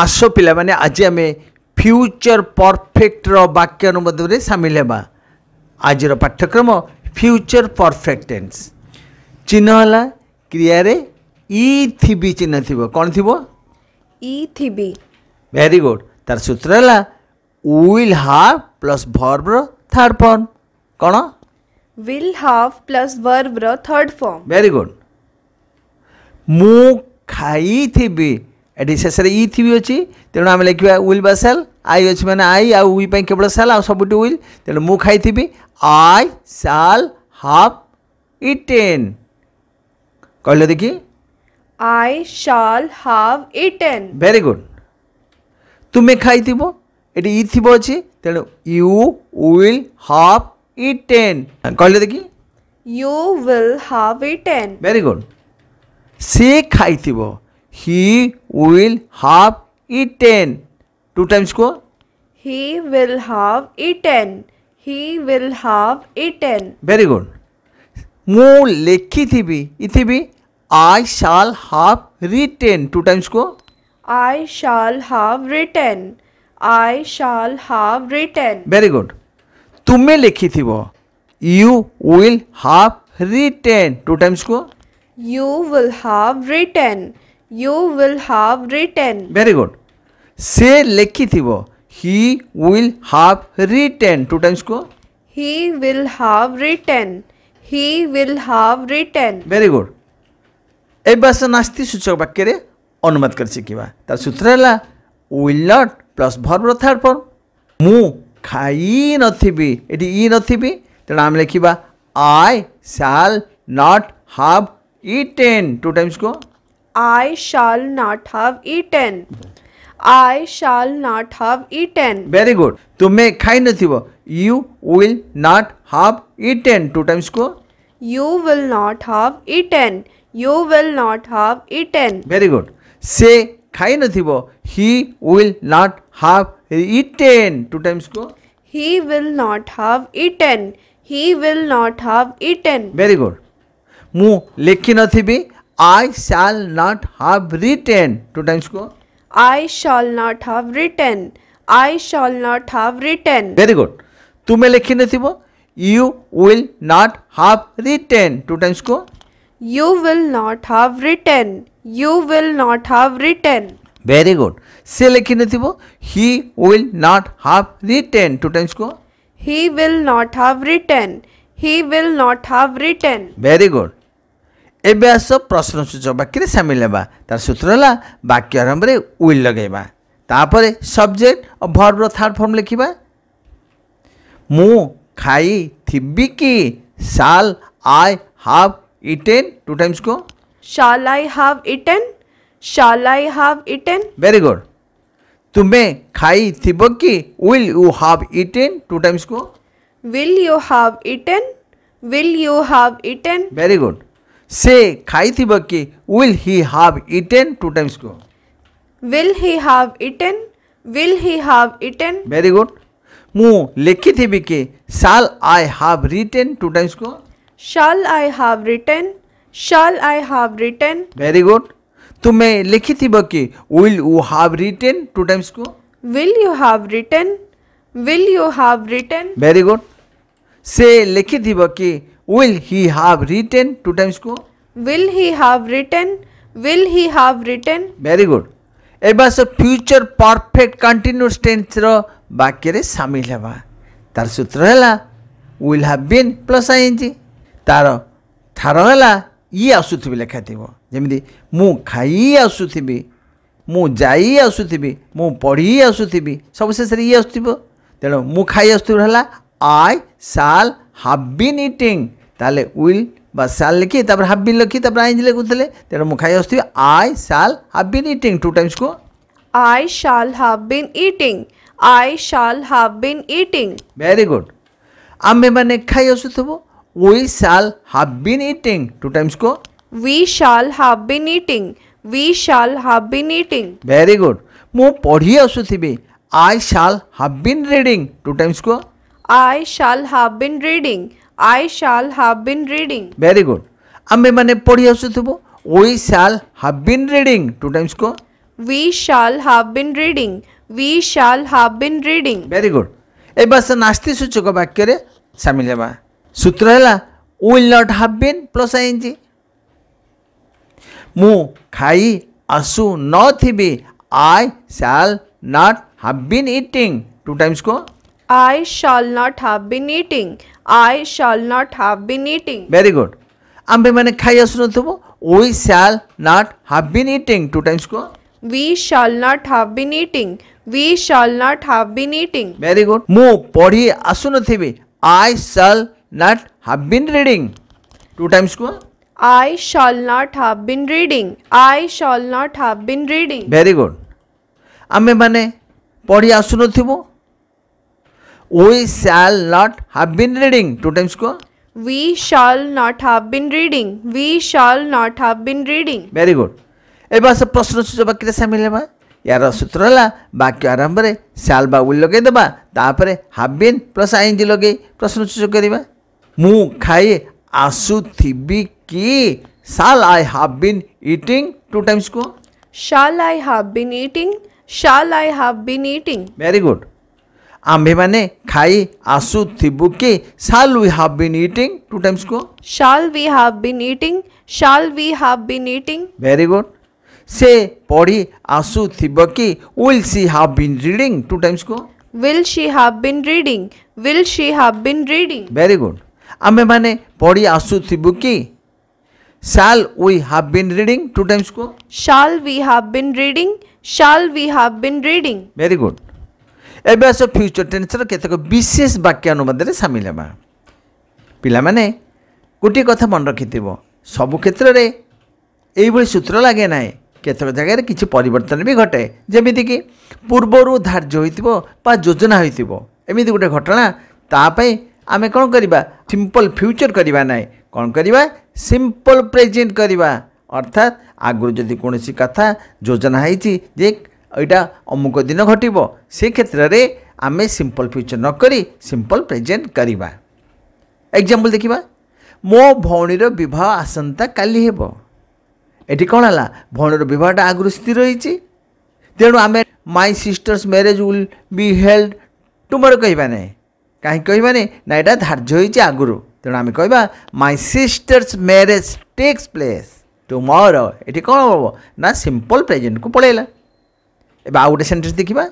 ଆସ ପିଲାମାନେ ଆଜି ଆମେ ଫ୍ୟୁଚର୍ ପରଫେକ୍ଟର ବାକ୍ୟ ଅନୁବାଦରେ ସାମିଲ ହେବା ଆଜିର ପାଠ୍ୟକ୍ରମ ଫ୍ୟୁଚର୍ ପରଫେକ୍ଟ ଟେନ୍ସ ଚିହ୍ନ ହେଲା କ୍ରିୟାରେ ଇ ଥିବି ଚିହ୍ନ ଥିବ କ'ଣ ଥିବ ଇ ଥିବି ଭେରି ଗୁଡ୍ ତାର ସୂତ୍ର ହେଲା ୱିଲ୍ ହାଭ୍ ପ୍ଲସ୍ ଭର୍ବର ଥାର୍ଡ଼ ଫର୍ମ କ'ଣ ୱିଲ୍ ହାଭ୍ ପ୍ଲସ୍ ଭର୍ବର ଥାର୍ଡ଼ ଫର୍ମ ଭେରି ଗୁଡ୍ ମୁଁ ଖାଇଥିବି এটি শেষে ই থিবি অছি তেমন আমি লিখবা উইল বা সেল আই অছি মানে আই আউ উই পাই কেবল সেল আউ সবুটি উইল তেমন মু খাইবি আই সাল হাফ ইটেন কহিল দেখি I shall have eaten very good তুমি খাইব এটি ই থিব অছি তেমন ইউ উইল হাভ ইটেন কহিল দেখি you will have eaten very good সে খাইব he will have eaten two times ko he will have eaten he will have eaten very good ମୁଁ ଲେଖିଥିବି ଇଥିବି I shall have written. Two times go. I shall have written. I shall have written. Very good. तुम्हें लिखी थी वो You will have written. Two times go. You will have written. you will have written very good se lekhithibo he will have written two times go he will have written he will have written very good এবার নাস্তি সূচক বাক্যের অনুবাদ করে শিখবা তার সূত্র হল will not plus ভর্বর third form মু খাই নথিবি এটি ই নথিবি তেমন আমি লিখিবা I shall not have eaten two times কো I shall not have eaten. I shall not have eaten. Very good. तुम्हें खाई नहीं वो You will not have eaten. Two times को You will not have eaten. You will not have eaten. Very good. से खाई नहीं वो He will not have eaten. Two times को He will not have eaten. He will not have eaten. Very good. ମୁଁ ଲେଖିନଥିବି I shall not have written two times को I shall not have written I shall not have written very good तुम्हें लिखी नहीं you will not have written two times को you will not have written you will not have written very good से लिखी नहीं he will not have written two times को he will not have written he will not have written very good एवं आस प्रश्न सूचक वाक्य सामिल ना तार सूत्र है वाक्य आरंभ में विल लगेबापर सब्जेक्ट और भर्ब थार्ड फर्म लिखा मु खाई कि shall I have eaten two times को shall I have eaten shall I have eaten very good तुम्हें खाई कि will you have eaten two times को will you have eaten will you have eaten very good ସେ ଖାଇଥିବ କି will he have eaten two times କୁହ will he have eaten will he have eaten very good ମୁଁ ଲେଖିଥିବି କି shall I have written two times କୁହ shall I have written shall I have written very good ତୁମେ ଲେଖିଥିବ କି will you have written two times କୁହ will you have written will you have written very good ସେ ଲେଖିଥିବ କି will he have written two times को will he have written will he have written very good एबा से future perfect continuous tense रो वाक्य रे शामिल हेबा तार सूत्र हैला will have been plus ing तार थार हैला ଇ ଆସୁଥିବି ଲେଖାଥିବ ଯେମିତି ମୁଁ ଖାଇ ଆସୁଥିବି ମୁଁ ଯାଇ ଆସୁଥିବି ମୁଁ ପଢ଼ି ଆସୁଥିବି ସବୁ ଶେଷରେ ଇ ଆସୁଥିବ ତେଣୁ ମୁଁ ଖାଇ ଆସୁଥିବି ହେଲା I shall have been eating তাহলে উইল বা শাল লিখি তারপরে হাভ বিন লিখি তারপরে আইনজি লিখুলে তেমন মু খাই আসুথিবি I shall have been eating two times কু I shall have been eating I shall have been eating very good আমি মানে খাই আসুথিবু we shall have been eating two times কু we shall have been eating we shall have been eating very good মু পড়ি আসুথিবি I shall have been reading two times কু I shall have been reading I shall have been reading. Very good. अम्मे मने पढ़ी वो. we shall have been reading two times को we shall have been reading we shall have been reading very good ए एबा से नास्ति सूचक वाक्य रे शामिल हेबा सूत्र हैला will not have been plus ing मु खाई नॉट ही बी. I shall not have been eating. Two times को. I shall not have been eating. I shall not have been eating. Very good. आम्भे मैंने खाई आसुन we shall not have been eating. Two times को. We shall not have been eating. We shall not have been eating. Very good. मु पढ़ी आसुन I shall not have been reading. Two times को. I shall not have been reading. I shall not have been reading. Very good. आम्भे मैंने पढ़ी आसुन we shall not have been reading. Two times go. We shall not have been reading. We shall not have been reading. Very good. एबा से प्रश्न सूचक वाक्य शामिल यार सूत्र है वाक्य आरंभ में शाल बा लगे दबा तापर हाव बीन प्लस आईएनजी लगे प्रश्न सूचक करवा मु खाए आसुथिबी कि shall I have eating two times को shall I have eating shall I have eating very good ଆମ୍ଭେମାନେ ଖାଇ ଆସୁଥିବୁ କି shall we have been eating two times କୁହ shall we have been eating shall we have been eating very good ସେ ପଢ଼ି ଆସୁଥିବ କି will she have been reading two times କୁହ will she have been reading will she have been reading very good ଆମ୍ଭେମାନେ ପଢ଼ି ଆସୁଥିବୁ କି shall we have been reading two times କୁହ shall we have been reading shall we have been reading very good ଏବେ ଆସ future ଟେନ୍ସର କେତେକ ବିଶେଷ ବାକ୍ୟ ଅନୁବାଦରେ ସାମିଲ ହେବା ପିଲାମାନେ ଗୋଟିଏ କଥା ମନେ ରଖିଥିବ ସବୁ କ୍ଷେତ୍ରରେ ଏଇଭଳି ସୂତ୍ର ଲାଗେ ନାହିଁ କେତେକ ଜାଗାରେ କିଛି ପରିବର୍ତ୍ତନ ବି ଘଟେ ଯେମିତିକି ପୂର୍ବରୁ ଧାର୍ଯ୍ୟ ହୋଇଥିବ ବା ଯୋଜନା ହୋଇଥିବ ଏମିତି ଗୋଟେ ଘଟଣା ତା ପାଇଁ ଆମେ କ'ଣ କରିବା ସିମ୍ପଲ୍ ଫ୍ୟୁଚର୍ କରିବା ନାହିଁ କ'ଣ କରିବା ସିମ୍ପଲ୍ ପ୍ରେଜେଣ୍ଟ କରିବା ଅର୍ଥାତ୍ ଆଗରୁ ଯଦି କୌଣସି କଥା ଯୋଜନା ହେଇଛି ଯେ ଏଇଟା ଅମୁକ ଦିନ ଘଟିବ ସେ କ୍ଷେତ୍ରରେ ଆମେ ସିମ୍ପଲ୍ ଫ୍ୟୁଚର୍ ନ କରି ସିମ୍ପଲ୍ ପ୍ରେଜେଣ୍ଟ କରିବା ଏକ୍ଜାମ୍ପଲ୍ ଦେଖିବା ମୋ ଭଉଣୀର ବିବାହ ଆସନ୍ତାକାଲି ହେବ ଏଠି କ'ଣ ହେଲା ଭଉଣୀର ବିବାହଟା ଆଗରୁ ସ୍ଥିର ହେଇଛି ତେଣୁ ଆମେ my sister's marriage will be held tomorrow କହିବା ନାହିଁ କାହିଁକି କହିବାନି ନା ଏଇଟା ଧାର୍ଯ୍ୟ ହୋଇଛି ଆଗରୁ ତେଣୁ ଆମେ କହିବା my sister's marriage takes place tomorrow ଏଠି କ'ଣ ହେବ ନା ସିମ୍ପଲ୍ ପ୍ରେଜେଣ୍ଟକୁ ପଳେଇଲା ଏବେ ଆଉ ଗୋଟେ ସେଣ୍ଟେନ୍ସ ଦେଖିବା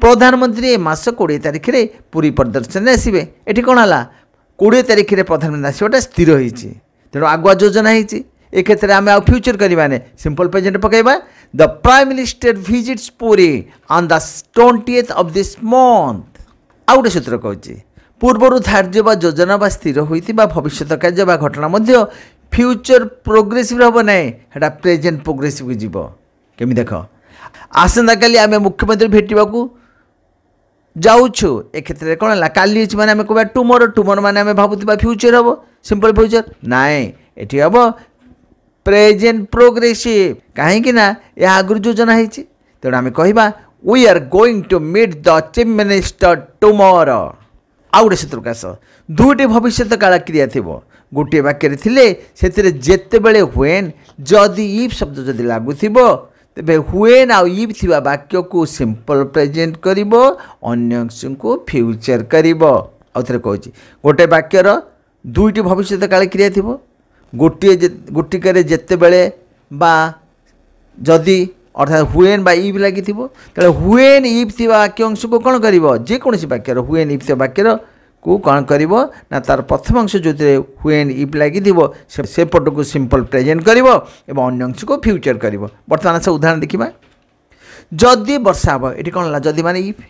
ପ୍ରଧାନମନ୍ତ୍ରୀ ଏ ମାସ କୋଡ଼ିଏ ତାରିଖରେ ପୁରୀ ପରିଦର୍ଶନରେ ଆସିବେ ଏଠି କ'ଣ ହେଲା କୋଡ଼ିଏ ତାରିଖରେ ପ୍ରଧାନମନ୍ତ୍ରୀ ଆସିବାଟା ସ୍ଥିର ହୋଇଛି ତେଣୁ ଆଗୁଆ ଯୋଜନା ହୋଇଛି ଏ କ୍ଷେତ୍ରରେ ଆମେ ଆଉ ଫ୍ୟୁଚର୍ କରିବାନି ସିମ୍ପଲ୍ ପେଜେଣ୍ଟ ପକାଇବା the prime minister visits Puri on the twentieth of this month ଆଉ ଗୋଟେ ସୂତ୍ର କହୁଛି ପୂର୍ବରୁ ଧାର୍ଯ୍ୟ ବା ଯୋଜନା ବା ସ୍ଥିର ହୋଇଥିବା ଭବିଷ୍ୟତ କାର୍ଯ୍ୟ ବା ଘଟଣା ମଧ୍ୟ ଫ୍ୟୁଚର୍ ପ୍ରୋଗ୍ରେସିଭ୍ରେ ହେବ ନାହିଁ ସେଇଟା ପ୍ରେଜେଣ୍ଟ ପ୍ରୋଗ୍ରେସିଭ୍କୁ ଯିବ କେମିତି ଦେଖ ଆସନ୍ତାକାଲି ଆମେ ମୁଖ୍ୟମନ୍ତ୍ରୀ ଭେଟିବାକୁ যাওছু এক্ষেত্রে কোণ হল কালি আছে মানে আমি কবা টুমোর টুমোর মানে আমি ভাবুবা ফ্যুচর হব সিম্পল ফ্যুচর নাই এটি হব প্রেজেন্ট প্রোগ্রেসিভ কাহিঁকি না এ আগর যোজনা হয়েছে তেমন আমি কহবা we are going to meet the chief minister tomorrow ଆଉ ଗୋଟେ ସୂତ୍ରକାଶ ଦୁଇଟି কাল ক্রিয়া କ୍ରିୟା ଥିବ ଗୋଟିଏ ବାକ୍ୟରେ ଥିଲେ ସେଥିରେ ଯେତେବେଳେ ହୁଏନ୍ যদি ଇଫ୍ ଶବ୍ଦ ଯଦି ଲାଗୁଥିବ ତେବେ ହୁଏ ନାଉ ଇଭ୍ ଥିବା ବାକ୍ୟକୁ ସିମ୍ପଲ୍ ପ୍ରେଜେଣ୍ଟ କରିବ ଅନ୍ୟ ଅଂଶଙ୍କୁ ଫ୍ୟୁଚର୍ କରିବ ଆଉ ଥରେ କହୁଛି ଗୋଟେ ବାକ୍ୟର ଦୁଇଟି ଭବିଷ୍ୟତ କାଳେ କ୍ରିୟା ଥିବ ଗୋଟିଏ ଗୋଟିକରେ ଯେତେବେଳେ ବା ଯଦି ଅର୍ଥାତ୍ ହୁଏନ୍ ବା ଇଭ୍ ଲାଗିଥିବ ତାହେଲେ ହୁଏନ୍ ଇଭ୍ ଥିବା ବାକ୍ୟ ଅଂଶକୁ କ'ଣ କରିବ ଯେକୌଣସି ବାକ୍ୟର ହୁଏନ୍ ଇଭ୍ ଥିବା ବାକ୍ୟର କୁ କ'ଣ କରିବ ନା ତା'ର ପ୍ରଥମ ଅଂଶ ଯେଉଁଥିରେ ହୁଏନ୍ ଇଫ୍ ଲାଗିଥିବ ସେ ସେପଟକୁ ସିମ୍ପଲ୍ ପ୍ରେଜେଣ୍ଟ କରିବ ଏବଂ ଅନ୍ୟ ଅଂଶକୁ ଫ୍ୟୁଚର୍ କରିବ ବର୍ତ୍ତମାନ ସେ ଉଦାହରଣ ଦେଖିବା ଯଦି ବର୍ଷା ହେବ ଏଠି କ'ଣ ହେଲା ଯଦି ମାନେ ଇଫ୍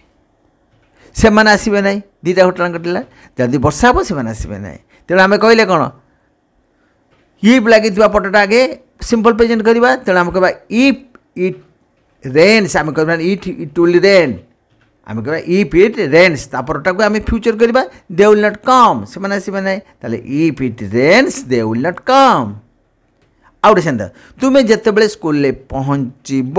ସେମାନେ ଆସିବେ ନାହିଁ ଦୁଇଟା ଘଟଣା ଘଟିଲା ଯଦି ବର୍ଷା ହେବ ସେମାନେ ଆସିବେ ନାହିଁ ତେଣୁ ଆମେ କହିଲେ କ'ଣ ଇଫ୍ ଲାଗିଥିବା ପଟଟା ଆଗେ ସିମ୍ପଲ୍ ପ୍ରେଜେଣ୍ଟ କରିବା ତେଣୁ ଆମେ କହିବା ଇଫ୍ ଇଟ୍ ରେନ୍ସ ଆମେ କହିବା ଇଟ୍ ଇଟ୍ ୱିଲ୍ ରେନ୍ ଆମେ କହିବା ଇଫ୍ ଇଟ୍ ରେନ୍ସ ତା ପରଟାକୁ ଆମେ ଫ୍ୟୁଚର୍ କରିବା ଦେ ୱିଲ୍ ନଟ୍ କମ୍ ସେମାନେ ଆସିବେ ନାହିଁ ତାହେଲେ if it rains they will not come ଆଉ ଗୋଟେ ସେନ୍ତା ତୁମେ ଯେତେବେଳେ ସ୍କୁଲରେ ପହଞ୍ଚିବ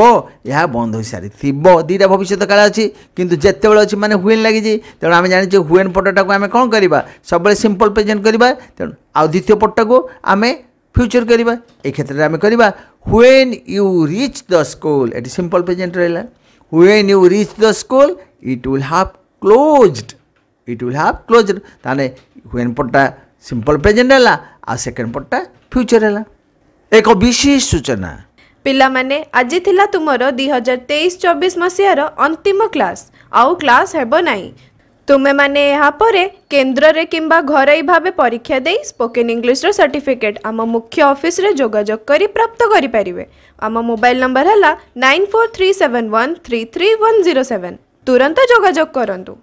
ଏହା ବନ୍ଦ ହୋଇସାରିଥିବ ଦୁଇଟା ଭବିଷ୍ୟତ କାଳ ଅଛି କିନ୍ତୁ ଯେତେବେଳେ ଅଛି ମାନେ ହୁଏନ୍ ଲାଗିଛି ତେଣୁ ଆମେ ଜାଣିଛେ ହୁଏନ୍ ପଟଟାକୁ ଆମେ କ'ଣ କରିବା ସବୁବେଳେ ସିମ୍ପଲ୍ ପ୍ରେଜେଣ୍ଟ କରିବା ତେଣୁ ଆଉ ଦ୍ୱିତୀୟ ପଟଟାକୁ ଆମେ ଫ୍ୟୁଚର୍ କରିବା ଏ କ୍ଷେତ୍ରରେ ଆମେ କରିବା when you reach the school ଏଠି ସିମ୍ପଲ୍ ପ୍ରେଜେଣ୍ଟ ରହିଲା when you reach the school it will have closed it will have closed tane when pata simple present hela a second pata future hela ek বিশেষ সূচনা ପିଲାମାନେ ଆଜି ଥିଲା ତୁମର ଦୁଇହଜାର ତେଇଶ ଚବିଶ ମସିହାର ଅନ୍ତିମ କ୍ଲାସ୍ ଆଉ କ୍ଲାସ୍ ହେବ ନାହିଁ ତୁମେମାନେ ଏହାପରେ କେନ୍ଦ୍ରରେ କିମ୍ବା ଘରୋଇ ଭାବେ ପରୀକ୍ଷା ଦେଇ ସ୍ପୋକେନ୍ ଇଂଲିଶର ସାର୍ଟିଫିକେଟ୍ ଆମ ମୁଖ୍ୟ ଅଫିସରେ ଯୋଗାଯୋଗ କରି ପ୍ରାପ୍ତ କରିପାରିବେ ଆମ ମୋବାଇଲ ନମ୍ବର ହେଲା nine four three seven one three three one zero seven तुरंत जो गजग